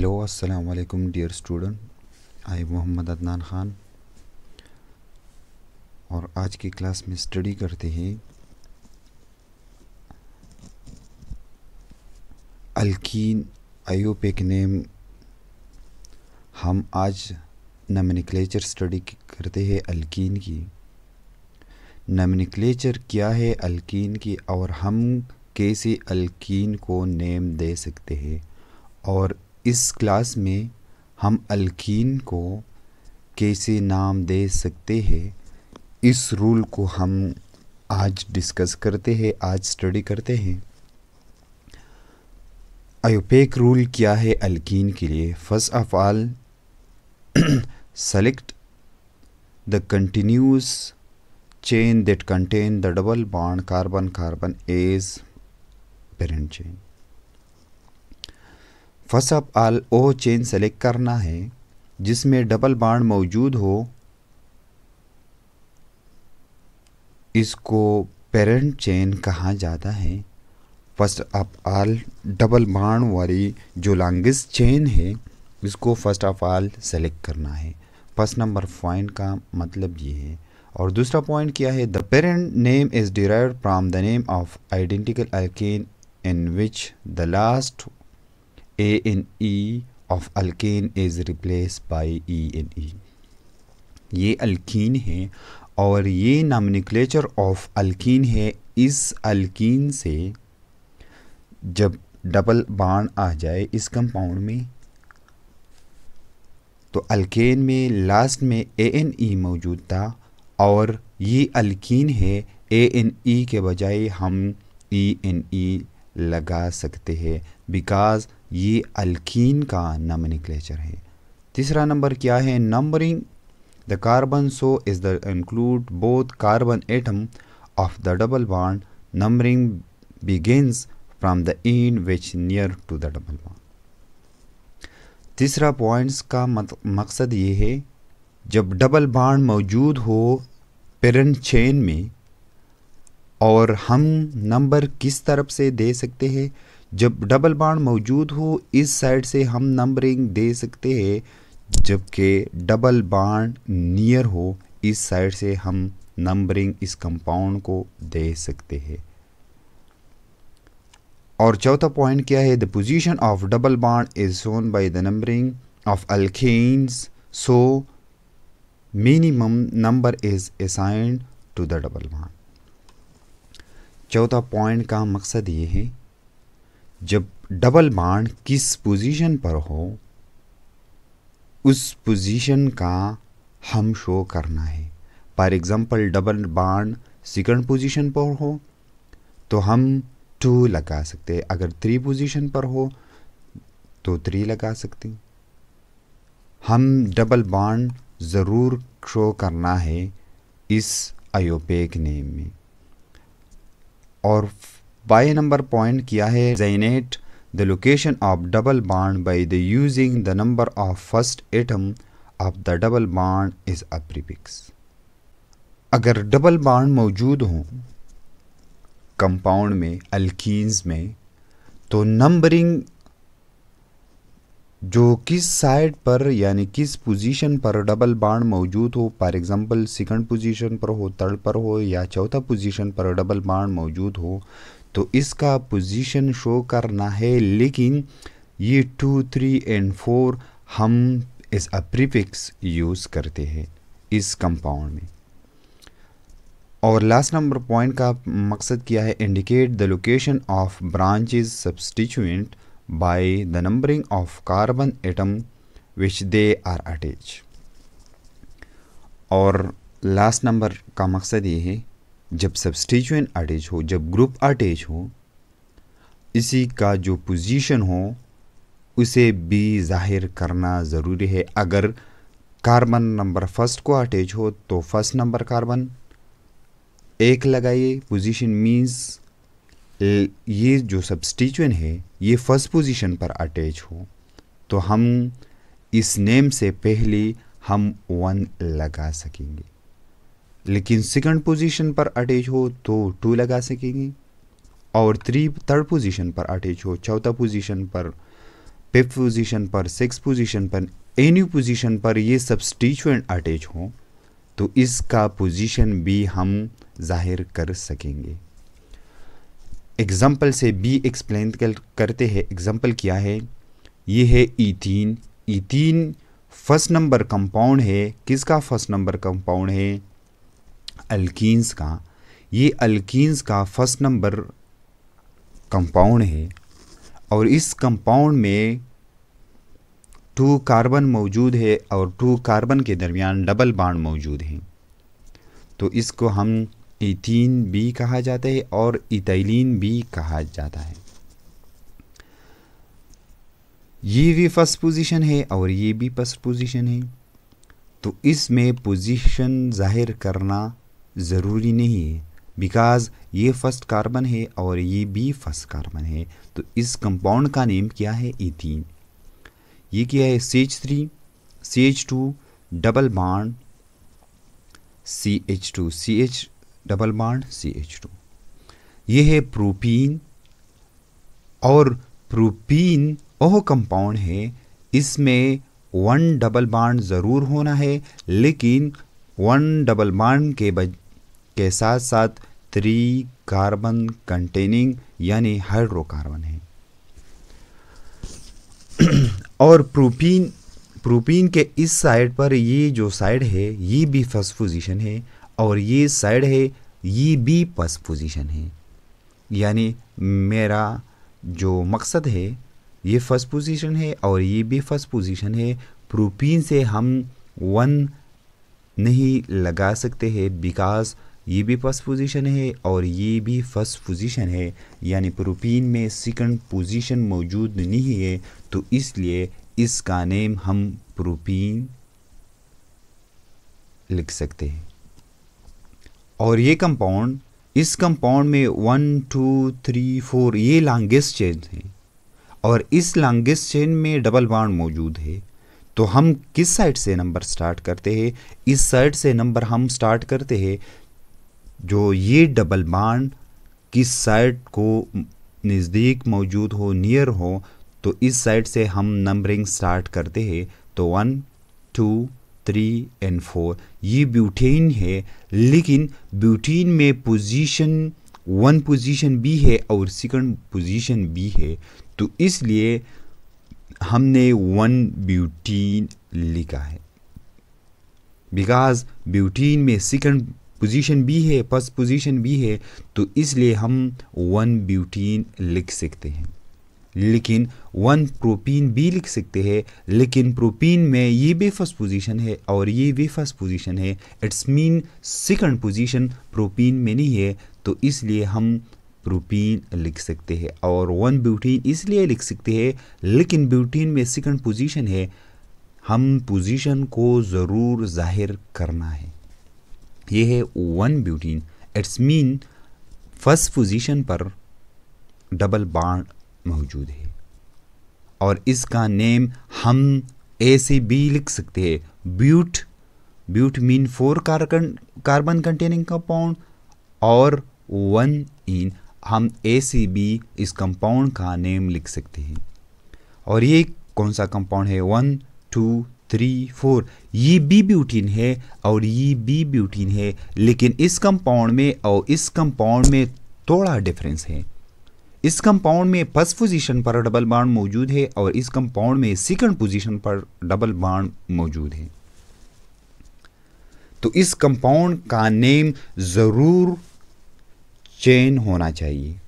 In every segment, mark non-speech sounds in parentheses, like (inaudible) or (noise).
Hello अस्सलाम वालेकुम dear student I Mohammad Adnan Khan और आज की क्लास में स्टडी करते हैं अल्कीन आयोपिक नेम हम आज नमनिक्लेचर स्टडी करते हैं अल्कीन की नमनिक्लेचर क्या है अल्कीन की और हम कैसे अल्कीन को नेम दे सकते हैं और इस क्लास में हम अल्कीन को कैसे नाम दे सकते हैं इस रूल को हम आज डिस्कस करते हैं आज स्टडी करते हैं अयोपेक रूल क्या है अल्कीन के लिए first of all select the continuous chain that contain the double bond carbon carbon as parent chain फसअप आल ओ चेन सेलेक्ट करना है जिसमें डबल बाड मौजूद हो इसको पेरेंट चेन कहा जाता है फर्स्ट ऑफ आल डबल बाड वाली जो लॉन्गेस्ट चेन है इसको फर्स्ट ऑफ आल सेलेक्ट करना है फर्स्ट नंबर पॉइंट का मतलब ये है और दूसरा पॉइंट क्या है the parent name is derive from the name of identical alkane in which the last A in E of alkane is replaced by E E. ये अल्कीन है और ये नामनिक्लेचर ऑफ अल्कीन है इस अल्कीन से जब डबल बाण आ जाए इस कंपाउंड में तो अल्केन में लास्ट में ए एन ई मौजूद था और ये अल्कीन है ए एन ई के बजाय हम ई एन ई लगा सकते हैं बिकॉज़ ये अल्कीन का नमनिक्लेचर है तीसरा नंबर क्या है numbering the carbon so is the include both carbon atom of the double bond numbering begins from the in which near to the double bond तीसरा पॉइंट्स का मकसद ये है जब डबल बॉन्ड मौजूद हो पेरेंट चेन में और हम नंबर किस तरफ से दे सकते हैं जब डबल बाड मौजूद हो इस साइड से हम नंबरिंग दे सकते हैं जबकि डबल बाड नियर हो इस साइड से हम नंबरिंग इस कंपाउंड को दे सकते हैं और चौथा पॉइंट क्या है the position of double bond is shown by the numbering of alkanes so minimum number is assigned to the double bond चौथा पॉइंट का मकसद ये है जब डबल बाड किस पोजीशन पर हो उस पोजीशन का हम शो करना है for example double bond second position पर हो तो हम टू लगा सकते हैं अगर थ्री पोजीशन पर हो तो थ्री लगा सकते हैं हम डबल बाड ज़रूर शो करना है इस अयोपेक नेम में और बाई नंबर पॉइंट किया है जेनेट the location of double bond by the using the number of first atom of the double bond is a prefix अगर डबल बाड मौजूद हों कंपाउंड में अल्किस में तो नंबरिंग जो किस साइड पर यानी किस पोजीशन पर डबल बाड मौजूद हो फॉर एग्जांपल सेकंड पोजीशन पर हो थर्ड पर हो या चौथा पोजीशन पर डबल बाड मौजूद हो तो इसका पोजीशन शो करना है लेकिन ये टू थ्री एंड फोर हम इस अप्रीफिक्स यूज़ करते हैं इस कंपाउंड में और लास्ट नंबर पॉइंट का मकसद किया है indicate the location of branches substituent by the numbering of carbon atom which they are attach और लास्ट नंबर का मकसद ये है जब सब्सटिट्यूएंट अटैच हो जब ग्रुप अटैच हो इसी का जो पोजीशन हो उसे भी जाहिर करना ज़रूरी है अगर कार्बन नंबर फर्स्ट को अटैच हो तो फर्स्ट नंबर कार्बन एक लगाइए पोजीशन मींस ये जो सब्सटिट्यूएंट है ये फर्स्ट पोजीशन पर अटैच हो तो हम इस नेम से पहले हम वन लगा सकेंगे लेकिन सेकंड पोजीशन पर अटैच हो तो टू लगा सकेंगे और थ्री थर्ड पोजीशन पर अटैच हो चौथा पोजीशन पर फिफ्थ पोजीशन पर सिक्स पोजीशन पर एनी पोजीशन पर ये स्टीचुएंट अटैच हो तो इसका पोजीशन भी हम जाहिर कर सकेंगे एग्ज़ाम्पल से बी एक्सप्लेन करते हैं एग्ज़ाम्पल क्या है ये है ई तीन ई तीन फर्स्ट नंबर कंपाउंड है किसका फर्स्ट नंबर कंपाउंड है अल्किस का ये अल्किस का फर्स्ट नंबर कंपाउंड है और इस कंपाउंड में टू कार्बन मौजूद है और टू कार्बन के दरमियान डबल बाड मौजूद हैं तो इसको हम इथीन बी कहा जाता है और इथाइलिन बी कहा जाता है ये भी फर्स्ट पोजीशन है और ये भी फर्स्ट पोजीशन है तो इसमें पोजीशन जाहिर करना ज़रूरी नहीं है बिकॉज ये फर्स्ट कार्बन है और ये भी फर्स्ट कार्बन है तो इस कंपाउंड का नेम क्या है इथीन ये क्या है C H three C H two double bond C H two C H double bond C H to ये है प्रोपीन और प्रोपीन वह कंपाउंड है इसमें वन डबल बाड ज़रूर होना है लेकिन वन डबल बाड के बज के साथ साथ थ्री कार्बन कंटेनिंग यानी हाइड्रोकार्बन है (clears throat) और प्रोपीन प्रोपीन के इस साइड पर ये जो साइड है ये भी फर्स्ट पोजीशन है और ये साइड है ये भी फर्स्ट पोजीशन है यानी मेरा जो मकसद है ये फर्स्ट पोजीशन है और ये भी फर्स्ट पोजीशन है प्रोपीन से हम वन नहीं लगा सकते हैं बिकॉज ये भी फर्स्ट पोजीशन है और ये भी फर्स्ट पोजीशन है यानी प्रोपीन में सेकंड पोजीशन मौजूद नहीं है तो इसलिए इसका नेम हम प्रोपीन लिख सकते हैं और ये कंपाउंड इस कंपाउंड में वन टू थ्री फोर ये लॉन्गेस्ट चेन है और इस लॉन्गेस्ट चेन में डबल बाउंड मौजूद है तो हम किस साइड से नंबर स्टार्ट करते हैं इस साइड से नंबर हम स्टार्ट करते हैं जो ये डबल बाड किस साइड को नज़दीक मौजूद हो नियर हो तो इस साइड से हम नंबरिंग स्टार्ट करते हैं तो one two three and four ये ब्यूटेन है लेकिन ब्यूटीन में पोजीशन वन पोजीशन बी है और सेकंड पोजीशन बी है तो इसलिए हमने वन ब्यूटीन लिखा है बिकॉज ब्यूटीन में सेकंड पोजीशन बी है फर्स्ट पोजीशन बी है तो इसलिए हम वन ब्यूटीन लिख सकते हैं लेकिन वन प्रोपीन भी लिख सकते हैं लेकिन प्रोपीन में ये भी फर्स्ट पोजीशन है और ये भी फर्स्ट पोजीशन है it's mean second position propene में नहीं है तो इसलिए हम प्रोपीन लिख सकते हैं और वन ब्यूटीन इसलिए लिख सकते हैं लेकिन ब्यूटीन में सेकंड पोजीशन है हम पोजीशन को ज़रूर जाहिर करना है ये है one butene it's mean first position पर डबल बाड मौजूद है और इसका नेम हम ए से बी लिख सकते हैं but but mean four carbon carbon containing compound और वन इन हम ए सी बी इस कंपाउंड का नेम लिख सकते हैं और ये कौन सा कंपाउंड है वन टू थ्री फोर ये बी ब्यूटीन है और ये बी ब्यूटीन है लेकिन इस कंपाउंड में और इस कंपाउंड में थोड़ा डिफरेंस है इस कंपाउंड में फर्स्ट पोजीशन पर डबल बाड मौजूद है और इस कंपाउंड में सेकंड पोजीशन पर डबल बाड मौजूद है तो इस कंपाउंड का नेम ज़रूर चेन होना चाहिए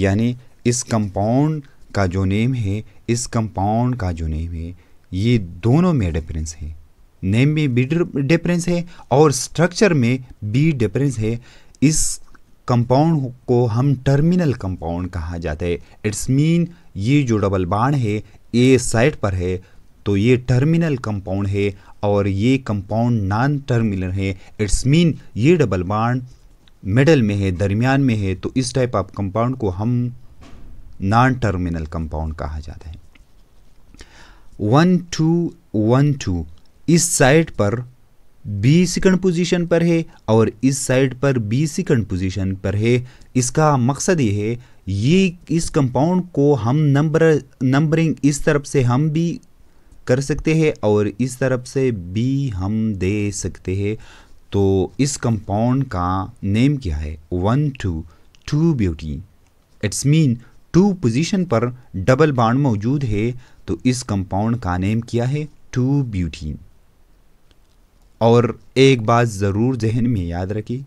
यानी इस कंपाउंड का जो नेम है इस कंपाउंड का जो नेम है ये दोनों में डिफरेंस है नेम में बी डिफरेंस है और स्ट्रक्चर में बी डिफरेंस है इस कंपाउंड को हम टर्मिनल कंपाउंड कहा जाता है इट्स मीन ये जो डबल बाण है ए साइड पर है तो ये टर्मिनल कंपाउंड है और ये कंपाउंड नॉन टर्मिनल है इट्स मीन ये डबल बाण मिडल में है दरमियान में है तो इस टाइप ऑफ कंपाउंड को हम नॉन टर्मिनल कंपाउंड कहा जाता है वन टू वन टू इस साइड पर बी सेकंड पोजीशन पर है और इस साइड पर बी सेकंड पोजीशन पर है इसका मकसद ये है ये इस कंपाउंड को हम नंबर नंबरिंग इस तरफ से हम भी कर सकते हैं और इस तरफ से भी हम दे सकते हैं तो इस कंपाउंड का नेम क्या है one two two butene it's mean two position पर डबल बाड मौजूद है तो इस कंपाउंड का नेम क्या है टू ब्यूटीन और एक बात ज़रूर जहन में याद रखी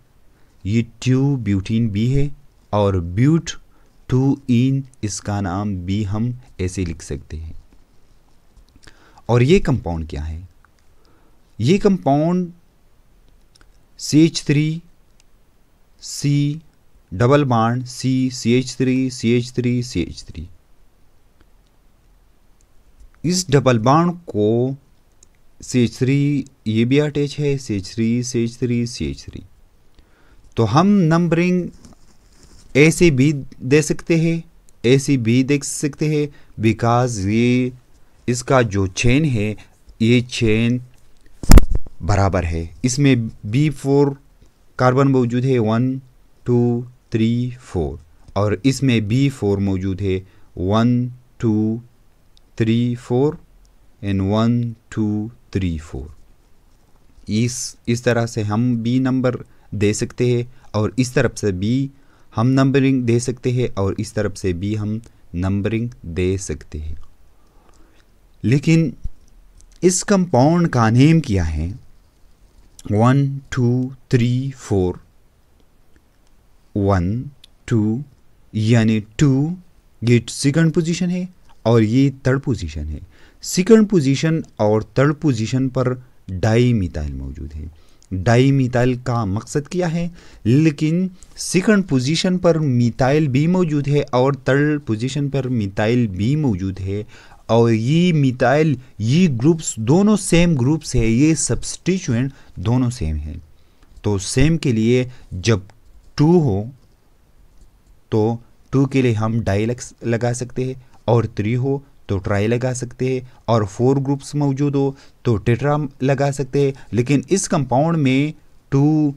ये ट्यू ब्यूटीन बी है और ब्यूट टू इन इसका नाम भी हम ऐसे लिख सकते हैं और ये कंपाउंड क्या है ये compound C H three C double bond C C H three C H three C H three इस डबल बाड को सी एच थ्री ये भी अटैच है C H three C H three C H three तो हम numbering ऐसे भी दे सकते हैं ऐसे भी देख सकते हैं बिकॉज ये इसका जो चेन है ये चेन बराबर है इसमें बी फोर कार्बन मौजूद है वन टू थ्री फोर और इसमें बी फोर मौजूद है one two three four and one two three four इस इस तरह से हम बी नंबर दे सकते हैं और इस तरफ से बी हम नंबरिंग दे सकते हैं और इस तरफ से बी हम नंबरिंग दे सकते हैं लेकिन इस कंपाउंड का नेम क्या है one two three four one two यानी टू ये सेकंड पोजीशन है और ये थर्ड पोजीशन है सेकंड पोजीशन और थर्ड पोजीशन पर डाई मिताइल मौजूद है डाई मिताइल का मकसद क्या है लेकिन सेकंड पोजीशन पर मिताइल भी मौजूद है और थर्ड पोजीशन पर मिताइल भी मौजूद है और ये मिताइल ये ग्रुप्स दोनों सेम ग्रुप्स है ये सब्सटीचुएंट दोनों सेम है तो सेम के लिए जब टू हो तो टू के लिए हम डाई लगा सकते हैं और थ्री हो तो ट्राई लगा सकते हैं और फोर ग्रुप्स मौजूद हो तो टेट्रा लगा सकते हैं लेकिन इस कंपाउंड में टू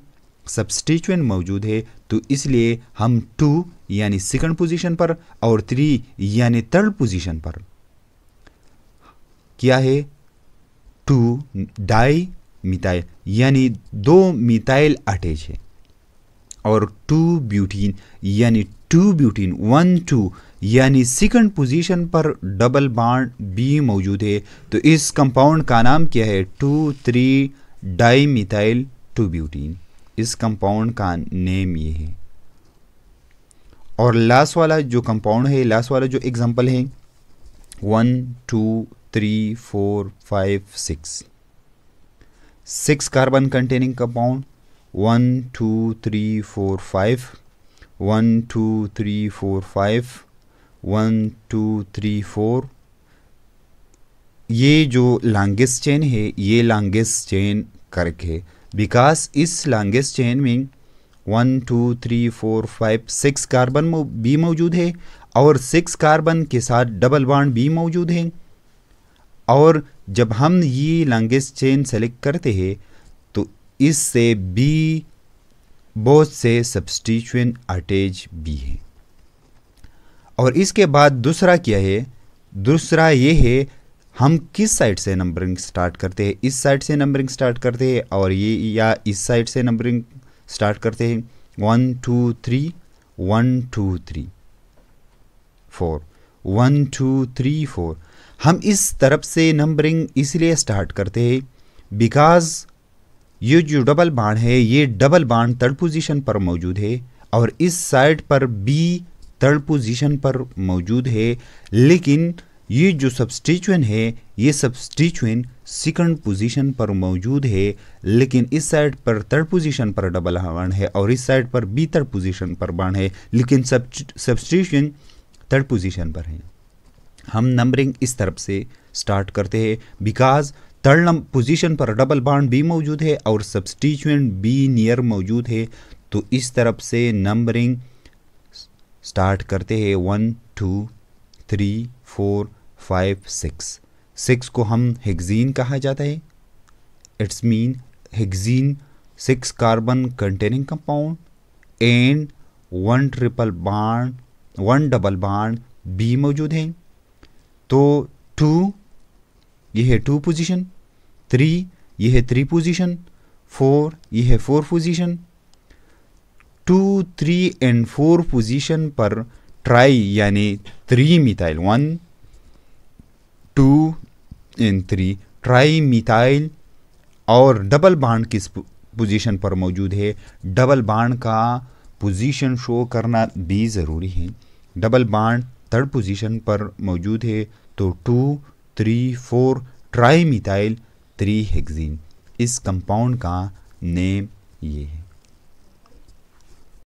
सब्सटिचुएंट मौजूद है तो इसलिए हम टू यानी सेकंड पोजीशन पर और थ्री यानी थर्ड पोजीशन पर क्या है टू डाई मिथाइल यानी दो मिथाइल अटैच है और टू ब्यूटीन यानी टू ब्यूटीन वन टू यानी सेकंड पोजीशन पर डबल बाड बी मौजूद है तो इस कंपाउंड का नाम क्या है two three di methyl two butene इस कंपाउंड का नेम ये है और लास्ट वाला जो कंपाउंड है लास्ट वाला जो एग्जांपल है one two three four five six six carbon containing compound one two three four five one two three four five one two three four ये जो लॉन्गेस्ट चेन है ये लॉन्गेस्ट चेन करके because इस longest chain में one two three four five six carbon भी मौजूद है और सिक्स कार्बन के साथ डबल बॉन्ड भी मौजूद है और जब हम ये लॉन्गेस्ट चेन सेलेक्ट करते हैं इससे बी बहुत से सब्सटीचुएन अटैच बी है और इसके बाद दूसरा क्या है दूसरा ये है हम किस साइड से नंबरिंग स्टार्ट करते हैं इस साइड से नंबरिंग स्टार्ट करते हैं और ये या इस साइड से नंबरिंग स्टार्ट करते हैं one two three one two three four one two three four हम इस तरफ से नंबरिंग इसलिए स्टार्ट करते हैं बिकॉज ये जो डबल बाण है ये डबल बाण थर्ड पोजीशन पर मौजूद है और इस साइड पर बी थर्ड पोजीशन पर मौजूद है लेकिन ये जो सब्सटिचुएन है ये सब्सटिचुएन सेकंड पोजीशन पर मौजूद है लेकिन इस साइड पर थर्ड पोजीशन पर डबल बाण है और इस साइड पर बी थर्ड पोजीशन पर बाण है लेकिन सब्सटिचुएन थर्ड पोजीशन पर है हम नंबरिंग इस तरफ से स्टार्ट करते हैं बिकॉज थर्ड पोजीशन पर डबल बॉन्ड बी मौजूद है और सब्सटीचुएंट बी नियर मौजूद है तो इस तरफ से नंबरिंग स्टार्ट करते हैं one two three four five six six को हम हेगजीन कहा जाता है it's mean hexene six carbon containing compound and one triple bond one double bond बी मौजूद है तो टू ये है टू पोजीशन थ्री ये है थ्री पोजीशन फोर ये है four position two three and four position पर ट्राई यानी three methyl one two and three tri methyl और डबल बाड किस पोजीशन पर मौजूद है डबल बाड का पोजीशन शो करना भी ज़रूरी है डबल बाड थर्ड पोजीशन पर मौजूद है तो two three four tri methyl three hexene इस कंपाउंड का नेम ये है